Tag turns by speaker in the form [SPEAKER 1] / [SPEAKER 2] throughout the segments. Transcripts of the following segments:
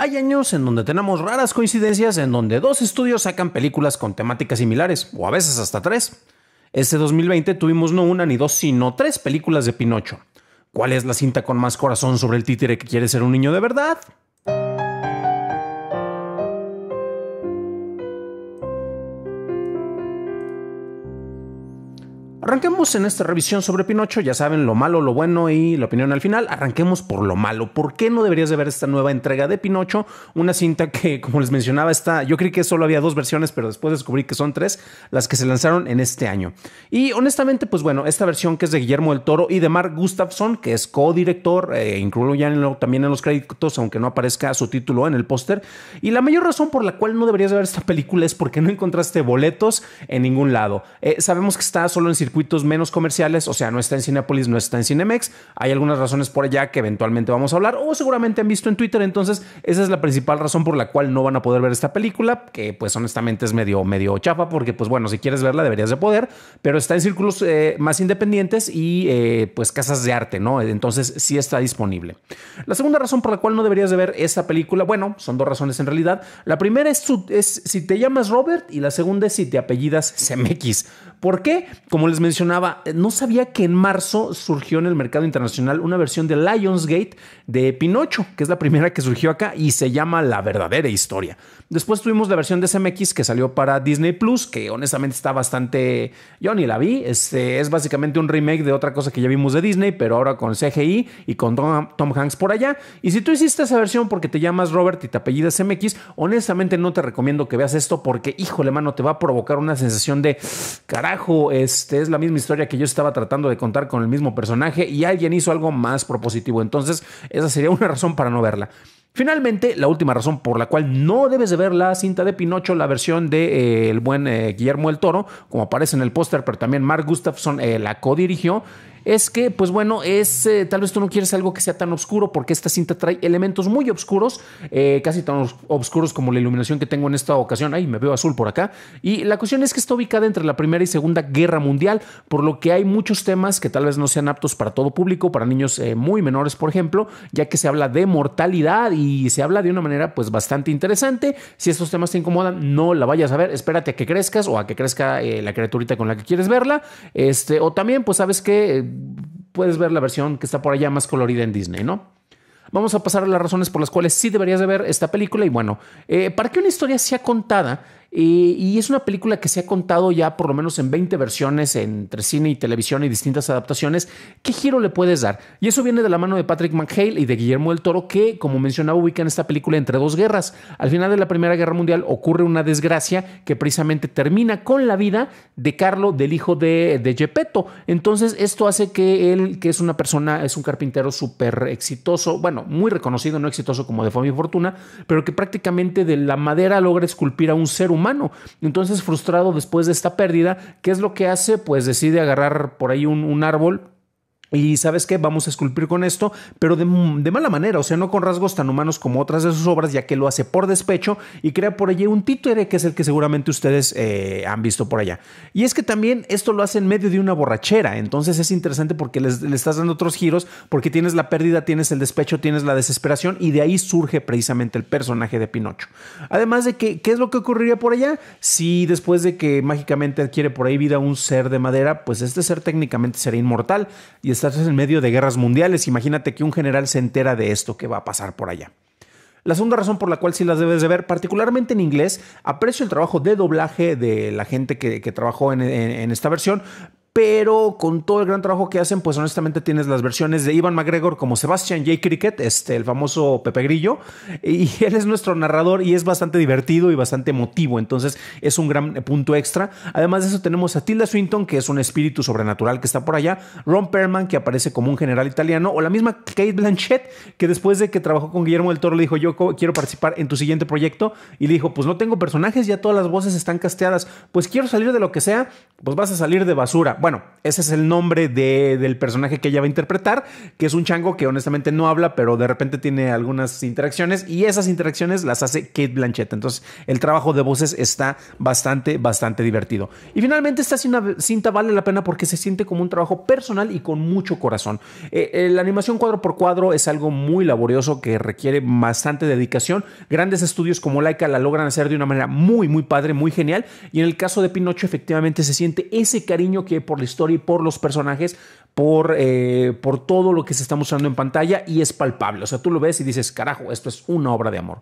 [SPEAKER 1] Hay años en donde tenemos raras coincidencias en donde dos estudios sacan películas con temáticas similares, o a veces hasta tres. Este 2020 tuvimos no una ni dos, sino tres películas de Pinocho. ¿Cuál es la cinta con más corazón sobre el títere que quiere ser un niño de verdad? Arranquemos en esta revisión sobre Pinocho, ya saben, lo malo, lo bueno y la opinión al final. Arranquemos por lo malo. ¿Por qué no deberías de ver esta nueva entrega de Pinocho? Una cinta que, como les mencionaba, está, yo creí que solo había dos versiones, pero después descubrí que son tres las que se lanzaron en este año. Y honestamente, pues bueno, esta versión que es de Guillermo del Toro y de Mark Gustafson, que es co-director, eh, ya también en los créditos, aunque no aparezca su título en el póster. Y la mayor razón por la cual no deberías de ver esta película es porque no encontraste boletos en ningún lado. Eh, sabemos que está solo en circuito menos comerciales, o sea, no está en Cinepolis, no está en Cinemex. Hay algunas razones por allá que eventualmente vamos a hablar o seguramente han visto en Twitter. Entonces, esa es la principal razón por la cual no van a poder ver esta película, que pues honestamente es medio, medio chafa, porque pues bueno, si quieres verla deberías de poder, pero está en círculos eh, más independientes y eh, pues casas de arte, ¿no? Entonces, sí está disponible. La segunda razón por la cual no deberías de ver esta película, bueno, son dos razones en realidad. La primera es, es si te llamas Robert y la segunda es si te apellidas cmx ¿Por qué? Como les mencioné, mencionaba, eh, no sabía que en marzo surgió en el mercado internacional una versión de Lionsgate de Pinocho, que es la primera que surgió acá y se llama La verdadera historia. Después tuvimos la versión de CMX que salió para Disney Plus, que honestamente está bastante. Yo ni la vi. Este es básicamente un remake de otra cosa que ya vimos de Disney, pero ahora con CGI y con Tom, Hanks por allá. Y si tú hiciste esa versión porque te llamas Robert y te apellidas CMX, honestamente no te recomiendo que veas esto porque, híjole, mano, te va a provocar una sensación de carajo, este es la misma historia que yo estaba tratando de contar con el mismo personaje y alguien hizo algo más propositivo. Entonces, esa sería una razón para no verla. Finalmente, la última razón por la cual no debes de ver la cinta de Pinocho, la versión de eh, el buen eh, Guillermo el Toro, como aparece en el póster, pero también Mark Gustafson eh, la codirigió, es que, pues bueno, es eh, tal vez tú no quieres algo que sea tan oscuro porque esta cinta trae elementos muy oscuros, eh, casi tan oscuros como la iluminación que tengo en esta ocasión. Ahí, me veo azul por acá. Y la cuestión es que está ubicada entre la Primera y Segunda Guerra Mundial, por lo que hay muchos temas que tal vez no sean aptos para todo público, para niños eh, muy menores, por ejemplo, ya que se habla de mortalidad y se habla de una manera pues bastante interesante. Si estos temas te incomodan, no la vayas a ver, espérate a que crezcas o a que crezca la criaturita con la que quieres verla. Este, o también, pues sabes que puedes ver la versión que está por allá más colorida en Disney, ¿no? Vamos a pasar a las razones por las cuales sí deberías de ver esta película y bueno, eh, para que una historia sea contada eh, y es una película que se ha contado ya por lo menos en 20 versiones entre cine y televisión y distintas adaptaciones. ¿Qué giro le puedes dar? Y eso viene de la mano de Patrick McHale y de Guillermo del Toro, que, como mencionaba, ubican esta película entre dos guerras. Al final de la Primera Guerra Mundial ocurre una desgracia que precisamente termina con la vida de Carlo, del hijo de, de Gepetto. Entonces, esto hace que él, que es una persona, es un carpintero súper exitoso, bueno, muy reconocido, no exitoso como de fama y fortuna, pero que prácticamente de la madera logra esculpir a un ser humano humano. Entonces, frustrado después de esta pérdida, ¿qué es lo que hace? Pues decide agarrar por ahí un, un árbol y sabes qué, vamos a esculpir con esto, pero mm, de, mala manera, o sea, no con rasgos tan humanos como otras de sus obras, ya que lo hace por despecho y crea por allí un títere que es el que seguramente ustedes eh, han visto por allá. Y es que también esto lo hace en medio de una borrachera, entonces es interesante porque le estás dando otros giros, porque tienes la pérdida, tienes el despecho, tienes la desesperación y de ahí surge precisamente el personaje de Pinocho. Además de que, ¿qué es lo que ocurriría por allá? Si después de que mágicamente adquiere por ahí vida un ser de madera, pues este ser técnicamente será inmortal y estás en medio de guerras mundiales. Imagínate que un general se entera de esto que va a pasar por allá. La segunda razón por la cual sí las debes de ver, particularmente en inglés, aprecio el trabajo de doblaje de la gente que, trabajó en, esta versión, pero con todo el gran trabajo que hacen, pues honestamente tienes las versiones de Ivan McGregor como Sebastian J. Cricket, este, el famoso Pepe Grillo, y él es nuestro narrador y es bastante divertido y bastante emotivo, entonces es un gran punto extra. Además de eso tenemos a Tilda Swinton, que es un espíritu sobrenatural que está por allá, Ron Perman, que aparece como un general italiano, o la misma Kate Blanchett, que después de que trabajó con Guillermo del Toro le dijo, yo quiero participar en tu siguiente proyecto, y le dijo, pues no tengo personajes, ya todas las voces están casteadas, pues quiero salir de lo que sea, pues vas a salir de basura bueno, ese es el nombre del personaje que ella va a interpretar, que es un chango que honestamente no habla, pero de repente tiene algunas interacciones y esas interacciones las hace Kate Blanchett. Entonces, el trabajo de voces está bastante, bastante divertido. Y finalmente, esta cinta, vale la pena porque se siente como un trabajo personal y con mucho corazón. Eh, eh, la animación cuadro por cuadro es algo muy laborioso que requiere bastante dedicación. Grandes estudios como Laika la logran hacer de una manera muy, muy padre, muy genial. Y en el caso de Pinocho, efectivamente se siente ese cariño que por la historia y por los personajes, por, eh, por todo lo que se está mostrando en pantalla y es palpable. O sea, tú lo ves y dices, carajo, esto es una obra de amor.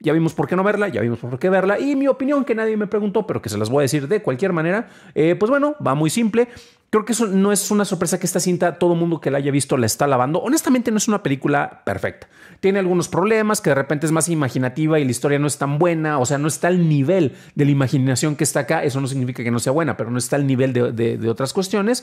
[SPEAKER 1] Ya vimos por qué no verla, ya vimos por qué verla. Y mi opinión, que nadie me preguntó, pero que se las voy a decir de cualquier manera, eh, pues bueno, va muy simple. Creo que eso no es una sorpresa que esta cinta todo mundo que la haya visto la está lavando. Honestamente no es una película perfecta. Tiene algunos problemas que de repente es más imaginativa y la historia no es tan buena, o sea, no está al nivel de la imaginación que está acá. Eso no significa que no sea buena, pero no está al nivel de, otras cuestiones.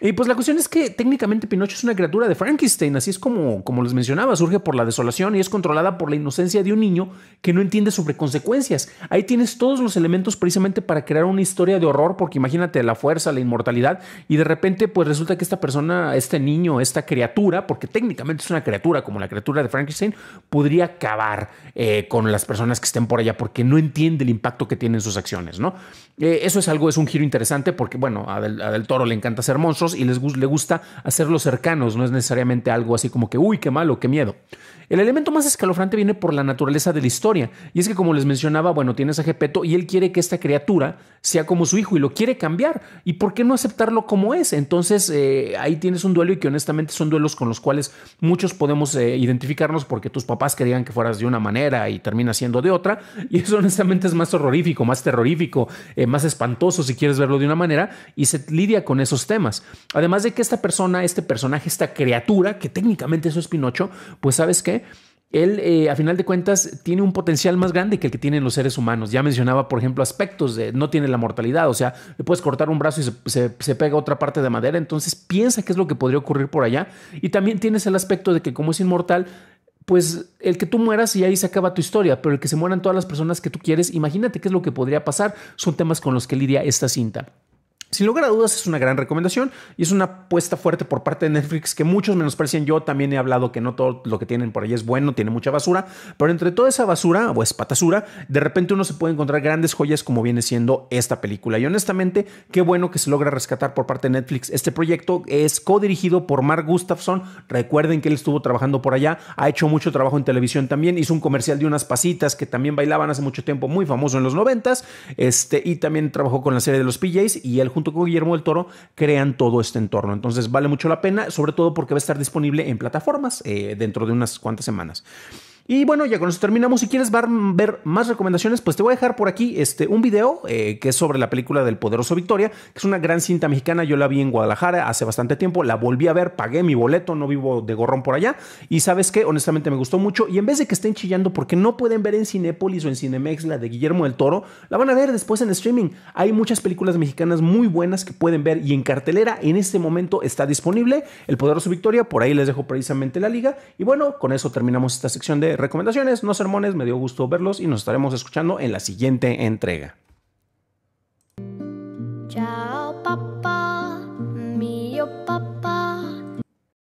[SPEAKER 1] Y pues la cuestión es que técnicamente Pinocho es una criatura de Frankenstein, así es como, como les mencionaba, surge por la desolación y es controlada por la inocencia de un niño que no entiende sobre consecuencias. Ahí tienes todos los elementos precisamente para crear una historia de horror, porque imagínate la fuerza, la inmortalidad y de repente pues resulta que esta persona, este niño, esta criatura, porque técnicamente es una criatura como la criatura de Frankenstein, podría acabar eh, con las personas que estén por allá porque no entiende el impacto que tienen sus acciones, ¿no? Eh, eso es algo, es un giro interesante porque, bueno, a Del, Toro le encanta hacer monstruos y les, le gusta hacerlos cercanos, no es necesariamente algo así como que, uy, qué malo, qué miedo. El elemento más escalofrante viene por la naturaleza de la historia. Y es que, como les mencionaba, bueno, tienes a Gepeto y él quiere que esta criatura sea como su hijo y lo quiere cambiar. ¿Y por qué no aceptarlo como es. Entonces eh, ahí tienes un duelo y que honestamente son duelos con los cuales muchos podemos eh, identificarnos porque tus papás querían que fueras de una manera y termina siendo de otra. Y eso honestamente es más horrorífico, más terrorífico, eh, más espantoso si quieres verlo de una manera y se lidia con esos temas. Además de que esta persona, este personaje, esta criatura, que técnicamente eso es Pinocho, pues sabes qué? él, eh, a final de cuentas, tiene un potencial más grande que el que tienen los seres humanos. Ya mencionaba, por ejemplo, aspectos de no tiene la mortalidad, o sea, le puedes cortar un brazo y se, se pega otra parte de madera, entonces piensa qué es lo que podría ocurrir por allá. Y también tienes el aspecto de que como es inmortal, pues el que tú mueras y ahí se acaba tu historia, pero el que se mueran todas las personas que tú quieres, imagínate qué es lo que podría pasar, son temas con los que lidia esta cinta. Sin lugar a dudas es una gran recomendación y es una apuesta fuerte por parte de Netflix que muchos menosprecian. Yo también he hablado que no todo lo que tienen por ahí es bueno, tiene mucha basura, pero entre toda esa basura o patasura, de repente uno se puede encontrar grandes joyas como viene siendo esta película. Y honestamente, qué bueno que se logra rescatar por parte de Netflix. Este proyecto es co-dirigido por Mark Gustafson. Recuerden que él estuvo trabajando por allá, ha hecho mucho trabajo en televisión también, hizo un comercial de unas pasitas que también bailaban hace mucho tiempo, muy famoso en los 90 este, y también trabajó con la serie de los PJs y él junto con Guillermo del Toro crean todo este entorno. Entonces vale mucho la pena, sobre todo porque va a estar disponible en plataformas eh, dentro de unas cuantas semanas. Y bueno, ya con eso terminamos. Si quieres ver, más recomendaciones, pues te voy a dejar por aquí este, un video eh, que es sobre la película del Poderoso Victoria, que es una gran cinta mexicana. Yo la vi en Guadalajara hace bastante tiempo, la volví a ver, pagué mi boleto, no vivo de gorrón por allá. Y sabes qué, honestamente me gustó mucho. Y en vez de que estén chillando porque no pueden ver en Cinépolis o en Cinemex la de Guillermo del Toro, la van a ver después en streaming. Hay muchas películas mexicanas muy buenas que pueden ver y en cartelera en este momento está disponible El Poderoso Victoria. Por ahí les dejo precisamente la liga. Y bueno, con eso terminamos esta sección de recomendaciones, no sermones, me dio gusto verlos y nos estaremos escuchando en la siguiente entrega.